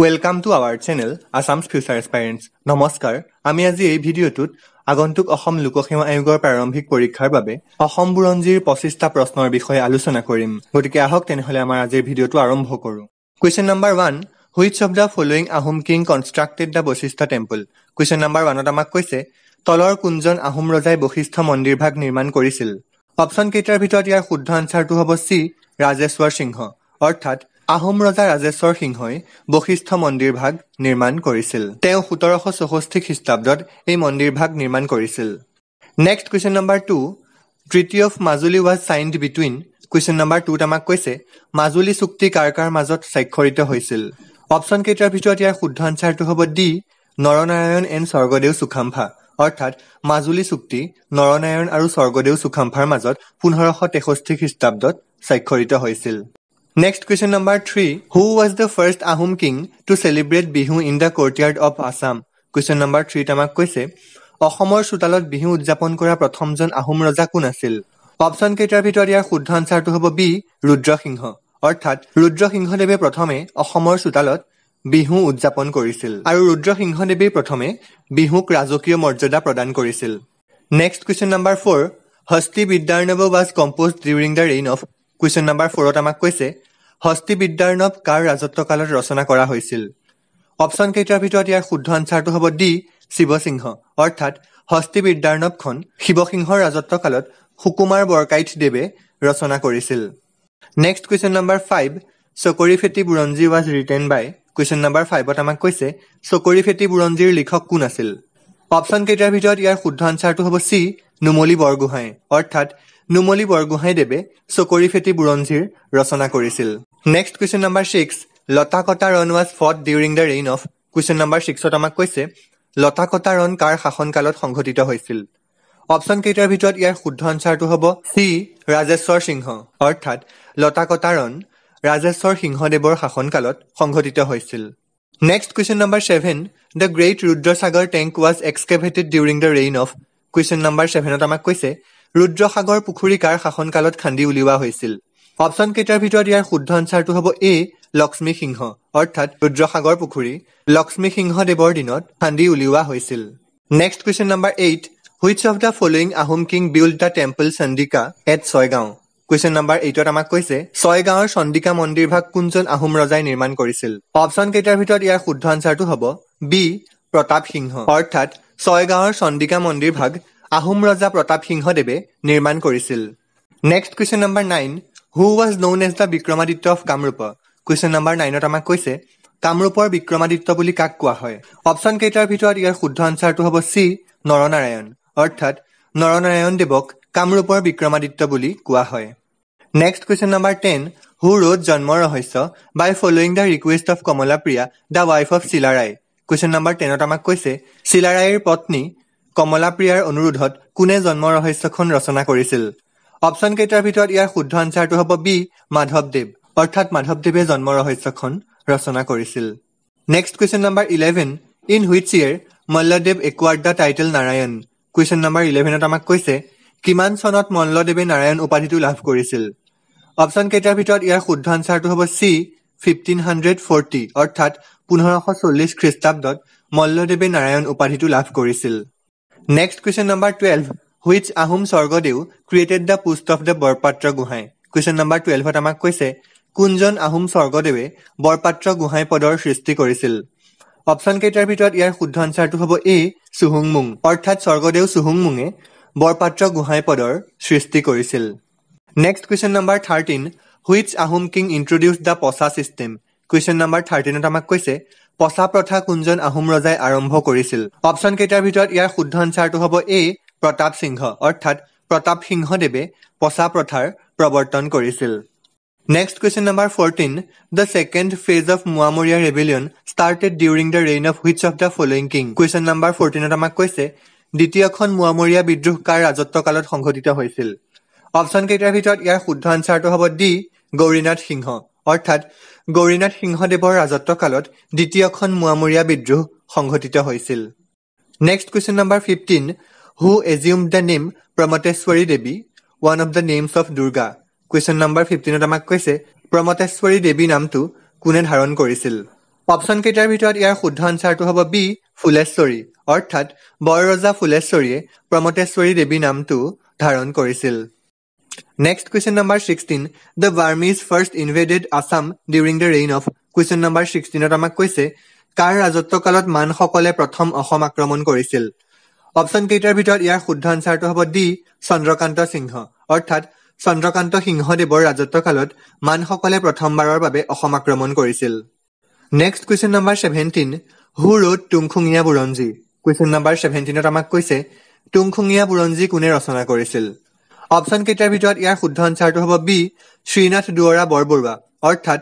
Welcome to our channel Assam's future experts নমস্কাৰ আমি আজি এই ভিডিঅ'টোত আগন্তুক অসম লোকসেৱা আয়োগৰ প্ৰাৰম্ভিক পৰীক্ষাৰ বাবে অসম বুৰঞ্জীৰ পঁচিছটা প্ৰশ্নৰ বিষয়ে আলোচনা কৰিম গতিকে আহক তেনেহ'লে আমাৰ আজিৰ ভিডিঅ'টো আৰম্ভ কৰোঁ question number one which of the following Ahom king constructed the বৈশিষ্ট্য টেম্পল কুৱেশ্যন নম্বৰ ওৱানত আমাক কৈছে তলৰ কোনজন আহোম ৰজাই বৈশিষ্ট্য মন্দিৰ ভাগ নিৰ্মাণ কৰিছিল অপশ্যন কেইটাৰ ভিতৰত ইয়াৰ শুদ্ধ আনচাৰটো হ'ব চি ৰাজেশ্বৰ সিংহ অৰ্থাৎ আহোম ৰজা ৰাজেশ্বৰ সিংহই বশিষ্ঠ ভাগ নিৰ্মাণ কৰিছিল তেওঁ সোতৰশ চৌষষ্ঠি খ্ৰীষ্টাব্দত এই মন্দিৰ ভাগ নিৰ্মাণ কৰিছিল next question number two treaty of Majuli was signed between question number টুত আমাক কৈছে মাজুলী চুক্তি কাৰ কাৰ মাজত স্বাক্ষৰিত হৈছিল অপশ্যন কেইটাৰ ভিতৰত ইয়াৰ শুদ্ধ আনচাৰটো হ'ব ডি নৰনাৰায়ণ এণ্ড স্বৰ্গদেউ চুখাম্ফা অৰ্থাৎ মাজুলী চুক্তি নৰনাৰায়ণ আৰু স্বৰ্গদেউ চুখাম্ফাৰ মাজত পোন্ধৰশ তেষষ্ঠি খ্ৰীষ্টাব্দত স্বাক্ষৰিত হৈছিল next question number three who was the first Ahom king to celebrate Bihu in the courtyard of Assam question number থ্ৰীত আমাক কৈছে অসমৰ চোতালত বিহু উদযাপন কৰা প্ৰথমজন আহোম ৰজা কোন আছিল অপশ্যন কেইটাৰ ভিতৰত ইয়াৰ শুদ্ধ আনচাৰটো হ'ব বি ৰুদ্ৰসিংহ অৰ্থাৎ ৰুদ্ৰসিংহদেৱে প্ৰথমে অসমৰ চোতালত বিহু উদযাপন কৰিছিল আৰু ৰুদ্ৰসিংহদেৱেই প্ৰথমে বিহুক ৰাজকীয় মৰ্যাদা প্ৰদান কৰিছিল next question number four Hasti Vidyarnava was composed during the reign of question number ফ'ৰত আমাক কৈছে হস্তিবিদ্যাৰ্ণৱ কাৰ ৰাজত্বকালত ৰচনা কৰা হৈছিল অপশ্যন কেইটাৰ ভিতৰত ইয়াৰ শুদ্ধ আনচাৰটো হ'ব ডি শিৱসিংহ অৰ্থাৎ হস্তিবিদ্যাৰ্ণৱখন শিৱসিংহৰ ৰাজত্বকালত সুকুমাৰ বৰকাইথদেৱে ৰচনা কৰিছিল next question number five Chakori Pheti Buranji was written by question number ফাইভত আমাক কৈছে চকৰি ফেটি বুৰঞ্জীৰ লিখক কোন আছিল অপশ্যন কেইটাৰ ভিতৰত ইয়াৰ শুদ্ধ আনচাৰটো হ'ব চি নুমলী বৰগোহাঁই অৰ্থাৎ নুমলী বৰগোহাঁইদেৱে চকৰি ফেটি বুৰঞ্জীৰ ৰচনা কৰিছিল next question number six Lata Kata Ran was fought during the reign of question number ছিক্সত আমাক কৈছে লতা কটা ৰণ কাৰ শাসনকালত সংঘটিত হৈছিল অপশ্যন কেইটাৰ ভিতৰত ইয়াৰ শুদ্ধ আনচাৰটো হ'ব চি ৰাজেশ্বৰ সিংহ অৰ্থাৎ লতা কটা ৰণ ৰাজেশ্বৰ সিংহদেৱৰ শাসনকালত সংঘটিত হৈছিল next question number seven the great Rudrasagar tank was excavated during the reign of question number ছেভেনত আমাক কৈছে ৰুদ্ৰসাগৰ পুখুৰী কাৰ শাসনকালত খান্দি উলিওৱা হৈছিল অপচনকেইটাৰ ভিতৰত ইয়াৰ শুদ্ধ আনচাৰটো হ'ব এ লক্ষ্মী সিংহ অৰ্থাৎ ৰুদ্ৰসাগৰ পুখুৰী লক্ষ্মী সিংহদেৱৰ দিনত খান্দি উলিওৱা হৈছিল next question number eight which of the following Ahom king build the temple Chandika at Chaygaon question number এইটত আমাক কৈছে ছয় গাঁৱৰ চন্দিকা মন্দিৰ ভাগ কোনজন আহোম ৰজাই নিৰ্মাণ কৰিছিল অপচন কেইটাৰ ভিতৰত ইয়াৰ শুদ্ধ আনচাৰটো হ'ব বি প্ৰতাপ সিংহ অৰ্থাৎ ছয়গাঁৱৰ চন্দিকা মন্দিৰ ভাগ আহোম ৰজা প্ৰতাপ সিংহদেৱে নিৰ্মাণ কৰিছিল next question number nine who was known as the Vikramaditya of Kamrup question number নাইনত আমাক কৈছে কামৰূপৰ বিক্ৰমাদিত্য বুলি কাক কোৱা হয় অপশ্যন কেইটাৰ ভিতৰত ইয়াৰ শুদ্ধ আনচাৰটো হ'ব চি নৰনাৰায়ণ অৰ্থাৎ নৰনাৰায়ণদেৱক কামৰূপৰ বিক্ৰমাদিত্য বুলি কোৱা হয় next question number ten who wrote Janma Rahasya by following the request of Kamala Priya the wife of Chilarai question number টেনত আমাক কৈছে চিলাৰায়ৰ পত্নী কমলা প্ৰিয়াৰ অনুৰোধত কোনে জন্ম ৰহস্যখন ৰচনা কৰিছিল অপশ্যন কেইটাৰ ভিতৰত ইয়াৰ শুদ্ধ আনচাৰটো হ'ব বি মাধৱদেৱ অৰ্থাৎ মাধৱদেৱে জন্ম ৰহস্যখন ৰচনা কৰিছিল next question number eleven in which year Malladev acquired the title Narayan question number ইলেভেনত আমাক কৈছে কিমান চনত মল্লদেৱে নাৰায়ণ উপাধিটো লাভ কৰিছিল অপচন কেইটাৰ ভিতৰত ইয়াৰ শুদ্ধ আনচাৰটো হ'ব চি ফিফটিন হাণ্ড্ৰেড ফৰ্টি অৰ্থাৎ পোন্ধৰশ চল্লিছ খ্ৰীষ্টাব্দত মল্লদেৱে নাৰায়ণ উপাধিটো লাভ কৰিছিল next question number twelve which Ahom Swargadeo created the post of the Borpatra Gohain question number টুৱেলভত আমাক কৈছে কোনজন আহোম স্বৰ্গদেৱে বৰপাত্ৰ গোহাঁই পদৰ সৃষ্টি কৰিছিল অপশ্যন কেইটাৰ ভিতৰত ইয়াৰ শুদ্ধ আনচাৰটো হ'ব এ চুহুংমুং অৰ্থাৎ স্বৰ্গদেউ চুহুংমুঙে বৰপাত্ৰ গোহাঁই পদৰ সৃষ্টি কৰিছিল next question number thirteen which Ahom king introduced the Posa system question number থাৰ্টিনত আমাক কৈছে পচা প্ৰথা কোনজন আহোম ৰজাই আৰম্ভ কৰিছিল অপশ্যন কেইটাৰ ভিতৰত ইয়াৰ শুদ্ধ আনচাৰটো হ'ব এ প্ৰতাপ সিংহ অৰ্থাৎ প্ৰতাপ সিংহদেৱে পচা প্ৰথাৰ প্ৰৱৰ্তন কৰিছিল next question number fourteen the second phase of Moamoria rebellion started during the reign of which of the following king question number ফৰটিনত আমাক কৈছে দ্বিতীয়খন মোৱামৰীয়া বিদ্ৰোহ কাৰ ৰাজত্ব কালত সংঘটিত হৈছিল অপশ্যন কেইটাৰ ভিতৰত ইয়াৰ শুদ্ধ আনচাৰটো হ'ব ডি গৌৰীনাথ সিংহ অৰ্থাৎ গৌৰীনাথ সিংহদেৱৰ কালত দ্বিতীয়খন মোৱামৰীয়া বিদ্ৰোহ সংঘটিত হৈছিল next question number fifteen who assume the name Pramateshwari Devi one of the names of Durga question number ফিফটিনত আমাক কৈছে প্ৰমতেশ্বৰী দেৱী নামটো কোনে ধাৰণ কৰিছিল অপশ্যন কেইটাৰ ভিতৰত ইয়াৰ শুদ্ধ আনচাৰটো হ'ব বি ফুলেশ্বৰী অৰ্থাৎ বৰৰজা ফুলেশ্বৰীয়ে প্ৰমতেশ্বৰী দেৱী নামটো ধাৰণ কৰিছিল Next question number 16. The Burmese first invaded Assam during the reign of question number 16ত আমাক কৈছে কাৰ ৰাজত্বকালত মানসকলে প্ৰথম অসম আক্ৰমণ কৰিছিল অপশ্যন কেইটাৰ ভিতৰত ইয়াৰ শুদ্ধ আনচাৰটো হ'ব ডি চন্দ্ৰকান্ত সিংহ অৰ্থাৎ চন্দ্ৰকান্ত সিংহদেৱৰ ৰাজত্বকালত মানসকলে প্ৰথমবাৰৰ বাবে অসম আক্ৰমণ কৰিছিল next question number seventeen who wrote Tungkhungia Buranji question number ছেভেণ্টিনত আমাক কৈছে টুংখুঙীয়া বুৰঞ্জী কোনে ৰচনা কৰিছিল অপচন কেইটাৰ ভিতৰত ইয়াৰ শুদ্ধ আনচাৰটো হ'ব বি শ্ৰীনাথ দুৱৰা বৰবৰুৱা অৰ্থাৎ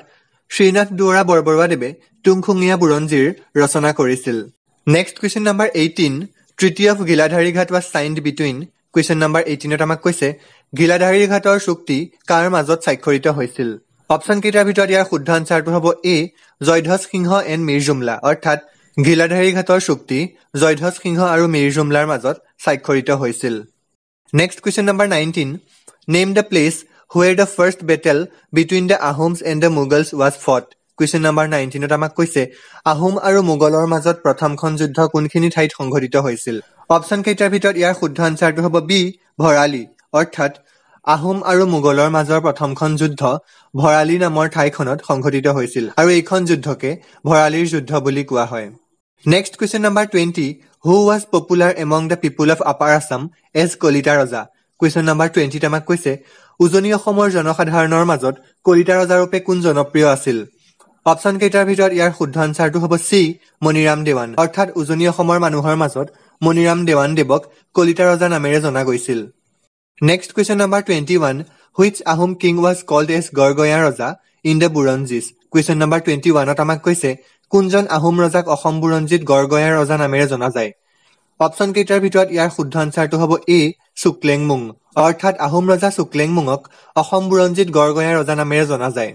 শ্ৰীনাথ দুৱৰা বৰবৰুৱাদেৱে টুংখুঙীয়া বুৰঞ্জীৰ ৰচনা কৰিছিল নেক্সট কুৱেশ্যন নম্বৰ এইটিন তৃতীয় Giladhari Ghat was signed between question number এইটিনত আমাক কৈছে গীলাধাৰী ঘাটৰ চুক্তি কাৰ মাজত স্বাক্ষৰিত হৈছিল অপশ্যন কেইটাৰ ভিতৰত ইয়াৰ শুদ্ধ আনচাৰটো হ'ব এ জয়ধ্বজ সিংহ এণ্ড মিৰ জুমলা অৰ্থাৎ গীলাধাৰী ঘাটৰ চুক্তি জয়ধ্বজ সিংহ আৰু মিৰ জুমলাৰ মাজত স্বাক্ষৰিত হৈছিল Next question number 19. Name the place where the first battle between the Ahoms and the Mughals was fought. Question number নাইনটিনত আমাক কৈছে আহোম আৰু মোগলৰ মাজত প্ৰথমখন যুদ্ধ কোনখিনি ঠাইত সংঘটিত হৈছিল অপশ্যন কেইটাৰ ভিতৰত ইয়াৰ শুদ্ধ আনচাৰটো হ'ব বি ভৰালী অৰ্থাৎ আহোম আৰু মোগলৰ মাজৰ প্ৰথমখন যুদ্ধ ভৰালী নামৰ ঠাইখনত সংঘটিত হৈছিল আৰু এইখন যুদ্ধকে ভৰালীৰ যুদ্ধ বুলি কোৱা হয় next question number twenty who was popular among the people of upper Assam as Kalita Raja question number টুৱেণ্টিত আমাক কৈছে উজনি অসমৰ জনসাধাৰণৰ মাজত কলিতা ৰজাৰূপে কোন জনপ্ৰিয় আছিল অপশ্যন কেইটাৰ ভিতৰত ইয়াৰ শুদ্ধ আনচাৰটো হ'ব চি মণিৰাম দেৱান অৰ্থাৎ উজনি অসমৰ মানুহৰ মাজত মণিৰাম দেৱানদেৱক কলিতা ৰজা নামেৰে জনা গৈছিল next question number twenty one which Ahom king was called as Gargaya Raja in the Buranjis question number twenty ওৱানত আমাক কৈছে কোনজন আহোম ৰজাক অসম বুৰঞ্জীত গড়গঞাৰ ৰজা নামেৰে জনা যায় অপচন কেইটাৰ ভিতৰত ইয়াৰ শুদ্ধ আনচাৰটো হ'ব এ চুকলেংমুং অৰ্থাৎ আহোম ৰজা চুকলেংমুঙক অসম বুৰঞ্জীত গড়গঞাৰ ৰজা নামেৰে জনা যায়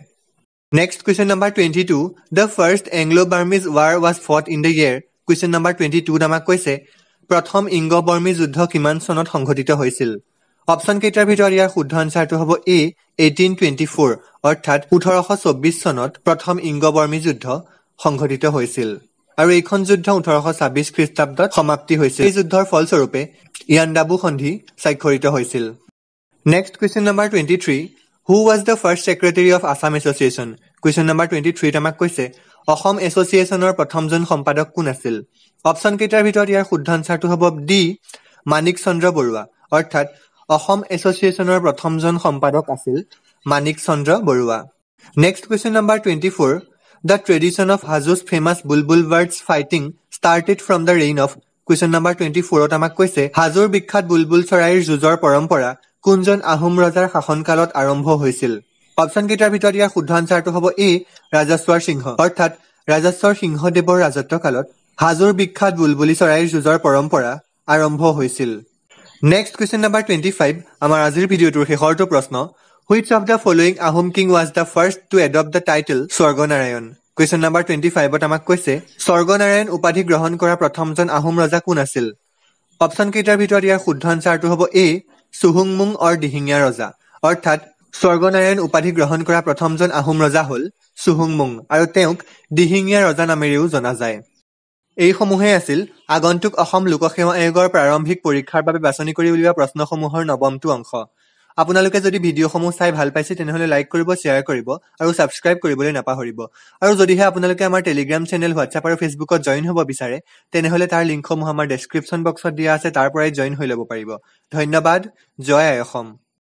next question number twenty two the first Anglo' Burmese war was fought in the year question number twenty two আমাক কৈছে প্ৰথম ইংগ বৰ্মী যুদ্ধ কিমান চনত সংঘটিত হৈছিল অপচন কেইটাৰ ভিতৰত ইয়াৰ শুদ্ধ আনচাৰটো হ'ব এ এইটিন টুৱেণ্টি ফ'ৰ অৰ্থাৎ ওঠৰশ চৌব্বিছ চনত প্ৰথম ইংগ বৰ্মী যুদ্ধ সংঘটিত হৈছিল আৰু এইখন যুদ্ধ ওঠৰশ ছাব্বিশ খ্ৰীষ্টাব্দত সমাপ্তি হৈছিল এই যুদ্ধৰ ফলস্বৰূপে ইয়াণ্ডাবু সন্ধি স্বাক্ষৰিত হৈছিল next question number twenty three who was the first secretary of Assam association question number twenty থ্ৰীত আমাক কৈছে অসম এছ'চিয়েচনৰ প্ৰথমজন সম্পাদক কোন আছিল অপশ্যন কেইটাৰ ভিতৰত ইয়াৰ শুদ্ধ আনচাৰটো হ'ব ডি মানিক চন্দ্ৰ বৰুৱা অৰ্থাৎ অসম এছ'চিয়েচনৰ প্ৰথমজন সম্পাদক আছিল Manik Chandra Barua next question number twenty four The tradition of Hazu's famous bulbul birds fighting started from the reign of question number twenty ফ'ৰত আমাক কৈছে হাজোৰ বিখ্যাত বুলবুল চৰাইৰ যুঁজৰ পৰম্পৰা কোনজন আহোম ৰজাৰ শাসনকালত আৰম্ভ হৈছিল অপশ্যনকেইটাৰ ভিতৰত ইয়াৰ শুদ্ধ আনচাৰটো হ'ব এ ৰাজস্বৰ সিংহ অৰ্থাৎ ৰাজস্বৰ সিংহদেৱৰ ৰাজত্বকালত হাজোৰ বিখ্যাত বুলবুলি চৰাইৰ যুঁজৰ পৰম্পৰা আৰম্ভ হৈছিল next question number twenty five আমাৰ আজিৰ ভিডিঅ'টোৰ শেষৰটো প্ৰশ্ন which of the following Ahom king was the first to adopt the title Swarganarayan question number twenty ফাইভত আমাক কৈছে স্বৰ্গনাৰায়ণ উপাধি গ্ৰহণ কৰা প্ৰথমজন আহোম ৰজা কোন আছিল অপশ্যন কেইটাৰ ভিতৰত ইয়াৰ শুদ্ধ আনচাৰটো হ'ব এ চুহুংমুং অৰ দিহিঙীয়া ৰজা অৰ্থাৎ স্বৰ্গনাৰায়ণ উপাধি গ্ৰহণ কৰা প্ৰথমজন আহোম ৰজা হ'ল চুহুংমুং আৰু তেওঁক দিহিঙীয়া ৰজা নামেৰেও জনা যায় এইসমূহেই আছিল আগন্তুক অসম লোকসেৱা আয়োগৰ প্ৰাৰম্ভিক পৰীক্ষাৰ বাবে বাছনি কৰি উলিওৱা প্ৰশ্নসমূহৰ নৱমটো অংশ আপোনালোকে যদি ভিডিঅ'সমূহ চাই ভাল পাইছে তেনেহ'লে লাইক কৰিব শ্বেয়াৰ কৰিব আৰু ছাবস্ক্ৰাইব কৰিবলৈ নাপাহৰিব আৰু যদিহে আপোনালোকে আমাৰ টেলিগ্ৰাম চেনেল হোৱাটছআপ আৰু ফেচবুকত জইন হ'ব বিচাৰে তেনেহ'লে তাৰ লিংকসমূহ আমাৰ ডেছক্ৰিপশ্যন বক্সত দিয়া আছে তাৰ পৰাই জইন হৈ ল'ব পাৰিব ধন্যবাদ জয় আই অসম